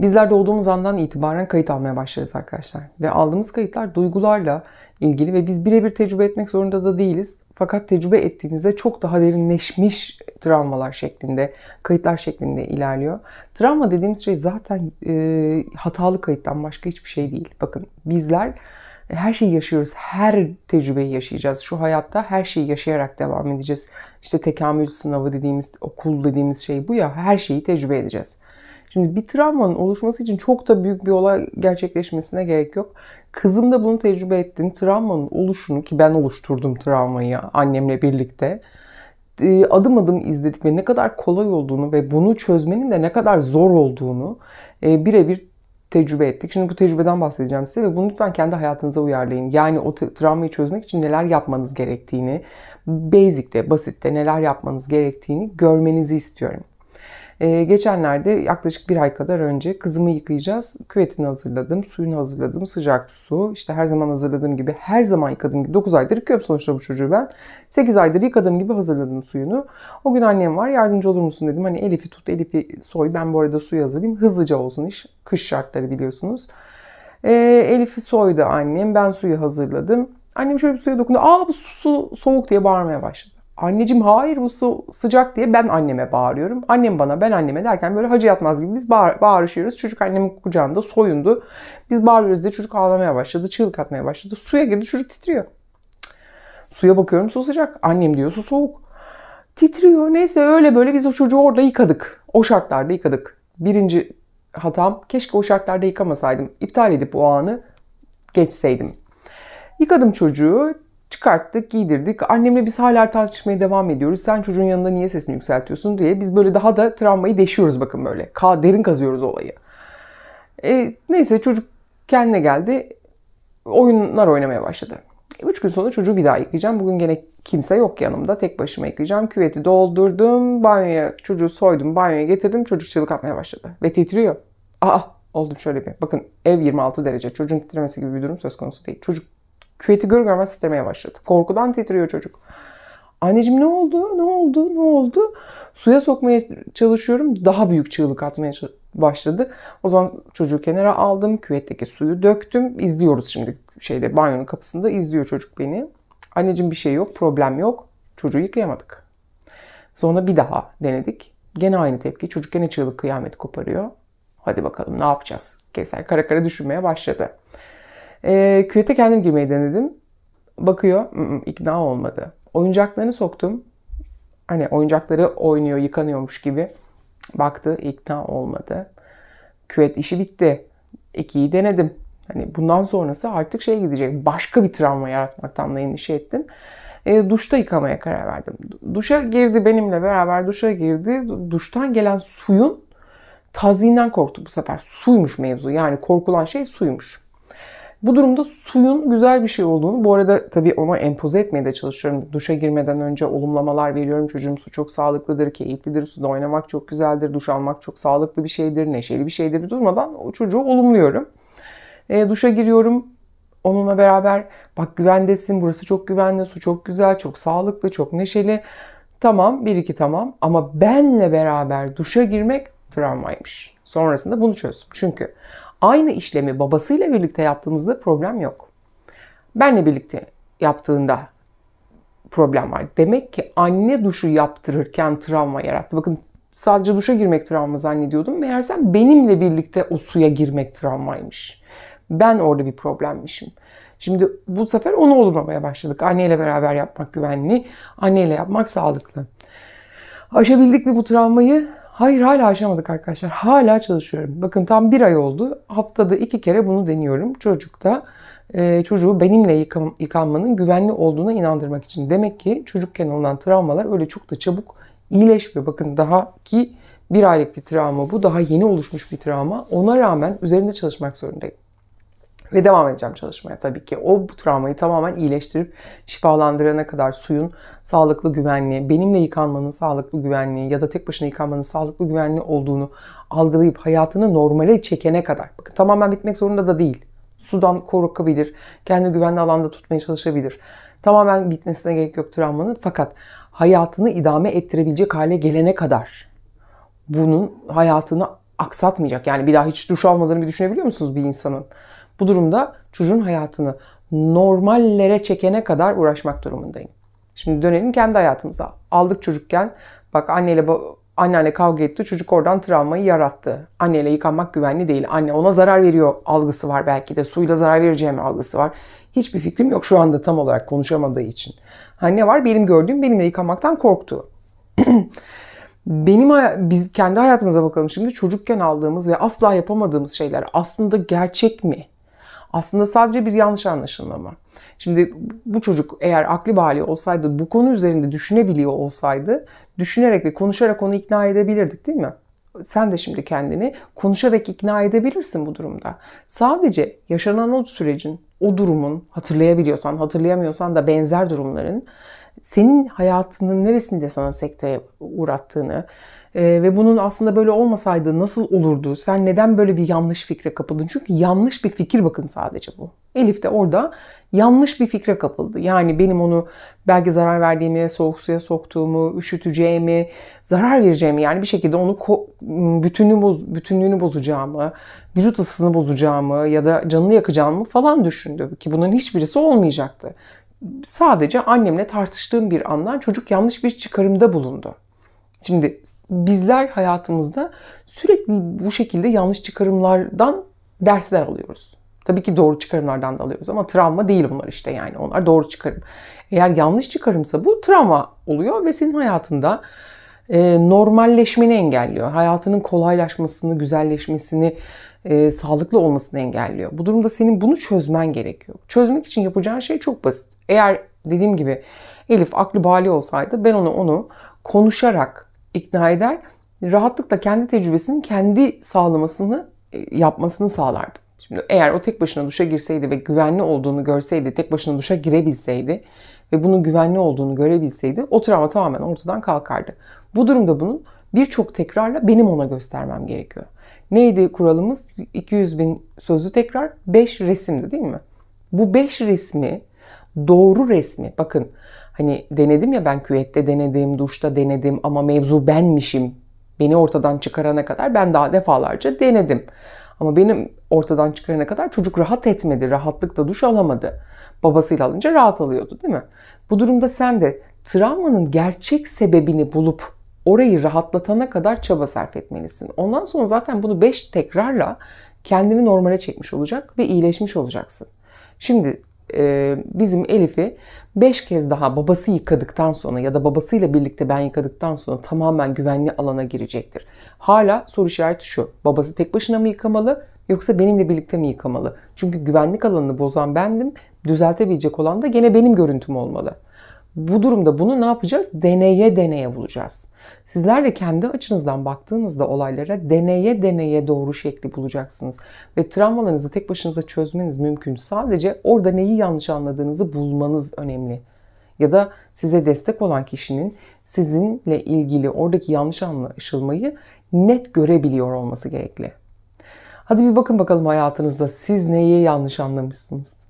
Bizler doğduğumuz andan itibaren kayıt almaya başlarız arkadaşlar. Ve aldığımız kayıtlar duygularla ilgili ve biz birebir tecrübe etmek zorunda da değiliz. Fakat tecrübe ettiğimizde çok daha derinleşmiş travmalar şeklinde, kayıtlar şeklinde ilerliyor. Travma dediğimiz şey zaten e, hatalı kayıttan başka hiçbir şey değil. Bakın bizler her şeyi yaşıyoruz. Her tecrübeyi yaşayacağız. Şu hayatta her şeyi yaşayarak devam edeceğiz. İşte tekamül sınavı dediğimiz, okul dediğimiz şey bu ya. Her şeyi tecrübe edeceğiz. Şimdi bir travmanın oluşması için çok da büyük bir olay gerçekleşmesine gerek yok. Kızım da bunu tecrübe ettim. Travmanın oluşunu ki ben oluşturdum travmayı annemle birlikte e, adım adım izledik ve ne kadar kolay olduğunu ve bunu çözmenin de ne kadar zor olduğunu e, birebir tecrübe ettik. Şimdi bu tecrübeden bahsedeceğim size ve bunu lütfen kendi hayatınıza uyarlayın. Yani o travmayı çözmek için neler yapmanız gerektiğini, basic'te, basitte neler yapmanız gerektiğini görmenizi istiyorum. E, geçenlerde yaklaşık bir ay kadar önce kızımı yıkayacağız. Küvetini hazırladım, suyunu hazırladım, sıcak su. İşte her zaman hazırladığım gibi, her zaman yıkadığım gibi. 9 aydır yıkıyorum sonuçta bu çocuğu ben. 8 aydır yıkadığım gibi hazırladım suyunu. O gün annem var yardımcı olur musun dedim. Hani Elif'i tut, Elif'i soy. Ben bu arada suyu hazırlayayım. Hızlıca olsun iş. Kış şartları biliyorsunuz. E, Elif'i soydu annem. Ben suyu hazırladım. Annem şöyle bir suya dokundu. Aa bu su, su soğuk diye bağırmaya başladı anneciğim hayır bu su sıcak diye ben anneme bağırıyorum. Annem bana ben anneme derken böyle hacı yatmaz gibi biz bağır, bağırışıyoruz. Çocuk annemin kucağında soyundu. Biz bağırıyoruz diye çocuk ağlamaya başladı. Çığlık atmaya başladı. Suya girdi çocuk titriyor. Suya bakıyorum su sıcak. Annem diyor su soğuk. Titriyor. Neyse öyle böyle biz o çocuğu orada yıkadık. O şartlarda yıkadık. Birinci hatam keşke o şartlarda yıkamasaydım. İptal edip o anı geçseydim. Yıkadım çocuğu. Çıkarttık, giydirdik. Annemle biz hala tartışmaya devam ediyoruz. Sen çocuğun yanında niye sesini yükseltiyorsun diye. Biz böyle daha da travmayı deşiyoruz bakın böyle. Ka derin kazıyoruz olayı. E, neyse çocuk kendine geldi. Oyunlar oynamaya başladı. Üç gün sonra çocuğu bir daha yıkayacağım. Bugün gene kimse yok yanımda. Tek başıma yıkayacağım. Küveti doldurdum. Banyoya çocuğu soydum. Banyoya getirdim. Çocuk çığlık atmaya başladı. Ve titriyor. Aa oldum şöyle bir. Bakın ev 26 derece. Çocuğun titremesi gibi bir durum söz konusu değil. Çocuk küveti gör görmez titremeye başladı. Korkudan titriyor çocuk. Anneciğim ne oldu? Ne oldu? Ne oldu? Suya sokmaya çalışıyorum. Daha büyük çığlık atmaya başladı. O zaman çocuğu kenara aldım. Küvetteki suyu döktüm. İzliyoruz şimdi şeyde banyonun kapısında izliyor çocuk beni. Anneciğim bir şey yok, problem yok. Çocuğu yıkayamadık. Sonra bir daha denedik. Gene aynı tepki. Çocuk gene çığlık kıyamet koparıyor. Hadi bakalım ne yapacağız? Keser kara kara düşünmeye başladı. E, küvete kendim girmeyi denedim. Bakıyor ikna olmadı. Oyuncaklarını soktum. Hani oyuncakları oynuyor yıkanıyormuş gibi. Baktı ikna olmadı. Küvet işi bitti. İkiyi denedim. Hani bundan sonrası artık şey gidecek. Başka bir travma yaratmaktan da endişe ettim. E, duşta yıkamaya karar verdim. Duşa girdi benimle beraber duşa girdi. Duştan gelen suyun tazinden korktu bu sefer. Suymuş mevzu. Yani korkulan şey suymuş. Bu durumda suyun güzel bir şey olduğunu, bu arada tabii ona empoze etmeye de çalışıyorum. Duşa girmeden önce olumlamalar veriyorum. Çocuğum su çok sağlıklıdır, keyiflidir, suda oynamak çok güzeldir, duş almak çok sağlıklı bir şeydir, neşeli bir şeydir durmadan o çocuğu olumluyorum. E, duşa giriyorum, onunla beraber bak güvendesin, burası çok güvenli, su çok güzel, çok sağlıklı, çok neşeli. Tamam, bir iki tamam ama benle beraber duşa girmek travmaymış. Sonrasında bunu çöz. Çünkü aynı işlemi babasıyla birlikte yaptığımızda problem yok. Benle birlikte yaptığında problem var. Demek ki anne duşu yaptırırken travma yarattı. Bakın sadece duşa girmek travma zannediyordum. Meğersem benimle birlikte o suya girmek travmaymış. Ben orada bir problemmişim. Şimdi bu sefer onu olmamaya başladık. Anneyle beraber yapmak güvenli, anneyle yapmak sağlıklı. Aşabildik mi bu travmayı? Hayır hala aşamadık arkadaşlar. Hala çalışıyorum. Bakın tam bir ay oldu. Haftada iki kere bunu deniyorum. Çocukta e, çocuğu benimle yıkam, yıkanmanın güvenli olduğuna inandırmak için. Demek ki çocukken alınan travmalar öyle çok da çabuk iyileşmiyor. Bakın daha ki bir aylık bir travma bu. Daha yeni oluşmuş bir travma. Ona rağmen üzerinde çalışmak zorundayım. Ve devam edeceğim çalışmaya tabii ki. O bu travmayı tamamen iyileştirip şifalandırana kadar suyun sağlıklı güvenli, benimle yıkanmanın sağlıklı güvenli ya da tek başına yıkanmanın sağlıklı güvenli olduğunu algılayıp hayatını normale çekene kadar. Bakın tamamen bitmek zorunda da değil. Sudan korkabilir, kendi güvenli alanda tutmaya çalışabilir. Tamamen bitmesine gerek yok travmanın fakat hayatını idame ettirebilecek hale gelene kadar bunun hayatını aksatmayacak. Yani bir daha hiç duş almadığını bir düşünebiliyor musunuz bir insanın? Bu durumda çocuğun hayatını normallere çekene kadar uğraşmak durumundayım. Şimdi dönelim kendi hayatımıza. Aldık çocukken bak anneyle anneanne kavga etti çocuk oradan travmayı yarattı. Anneyle yıkanmak güvenli değil. Anne ona zarar veriyor algısı var belki de. Suyla zarar vereceğim algısı var. Hiçbir fikrim yok şu anda tam olarak konuşamadığı için. Ha ne var? Benim gördüğüm benimle yıkanmaktan korktu. Benim biz kendi hayatımıza bakalım şimdi çocukken aldığımız ve asla yapamadığımız şeyler aslında gerçek mi? Aslında sadece bir yanlış anlaşılma var. Şimdi bu çocuk eğer akli bali olsaydı, bu konu üzerinde düşünebiliyor olsaydı, düşünerek ve konuşarak onu ikna edebilirdik değil mi? Sen de şimdi kendini konuşarak ikna edebilirsin bu durumda. Sadece yaşanan o sürecin, o durumun, hatırlayabiliyorsan, hatırlayamıyorsan da benzer durumların senin hayatının neresinde sana sekteye uğrattığını, e, ve bunun aslında böyle olmasaydı nasıl olurdu? Sen neden böyle bir yanlış fikre kapıldın? Çünkü yanlış bir fikir bakın sadece bu. Elif de orada yanlış bir fikre kapıldı. Yani benim onu belki zarar verdiğimi, soğuk suya soktuğumu, üşüteceğimi, zarar vereceğimi yani bir şekilde onu bütünlüğünü, boz bütünlüğünü bozacağımı, vücut ısısını bozacağımı ya da canını yakacağımı falan düşündü. Ki bunun hiçbirisi olmayacaktı. Sadece annemle tartıştığım bir andan çocuk yanlış bir çıkarımda bulundu. Şimdi bizler hayatımızda sürekli bu şekilde yanlış çıkarımlardan dersler alıyoruz. Tabii ki doğru çıkarımlardan da alıyoruz ama travma değil bunlar işte yani onlar doğru çıkarım. Eğer yanlış çıkarımsa bu travma oluyor ve senin hayatında e, normalleşmeni engelliyor. Hayatının kolaylaşmasını, güzelleşmesini, e, sağlıklı olmasını engelliyor. Bu durumda senin bunu çözmen gerekiyor. Çözmek için yapacağın şey çok basit. Eğer dediğim gibi Elif aklı bali olsaydı ben onu onu konuşarak ikna eder. Rahatlıkla kendi tecrübesinin, kendi sağlamasını e, yapmasını sağlardı. Şimdi eğer o tek başına duşa girseydi ve güvenli olduğunu görseydi, tek başına duşa girebilseydi ve bunun güvenli olduğunu görebilseydi o travma tamamen ortadan kalkardı. Bu durumda bunun birçok tekrarla benim ona göstermem gerekiyor. Neydi kuralımız? 200 bin sözlü tekrar 5 resimdi değil mi? Bu 5 resmi doğru resmi bakın Hani denedim ya ben küvette denedim, duşta denedim ama mevzu benmişim. Beni ortadan çıkarana kadar ben daha defalarca denedim. Ama benim ortadan çıkarana kadar çocuk rahat etmedi, rahatlıkla duş alamadı. Babasıyla alınca rahat alıyordu değil mi? Bu durumda sen de travmanın gerçek sebebini bulup orayı rahatlatana kadar çaba sarf etmelisin. Ondan sonra zaten bunu 5 tekrarla kendini normale çekmiş olacak ve iyileşmiş olacaksın. Şimdi e, bizim Elif'i beş kez daha babası yıkadıktan sonra ya da babasıyla birlikte ben yıkadıktan sonra tamamen güvenli alana girecektir. Hala soru işareti şu. Babası tek başına mı yıkamalı yoksa benimle birlikte mi yıkamalı? Çünkü güvenlik alanını bozan bendim. Düzeltebilecek olan da gene benim görüntüm olmalı. Bu durumda bunu ne yapacağız? Deneye deneye bulacağız. Sizler de kendi açınızdan baktığınızda olaylara deneye deneye doğru şekli bulacaksınız. Ve travmalarınızı tek başınıza çözmeniz mümkün. Sadece orada neyi yanlış anladığınızı bulmanız önemli. Ya da size destek olan kişinin sizinle ilgili oradaki yanlış anlaşılmayı net görebiliyor olması gerekli. Hadi bir bakın bakalım hayatınızda siz neyi yanlış anlamışsınız?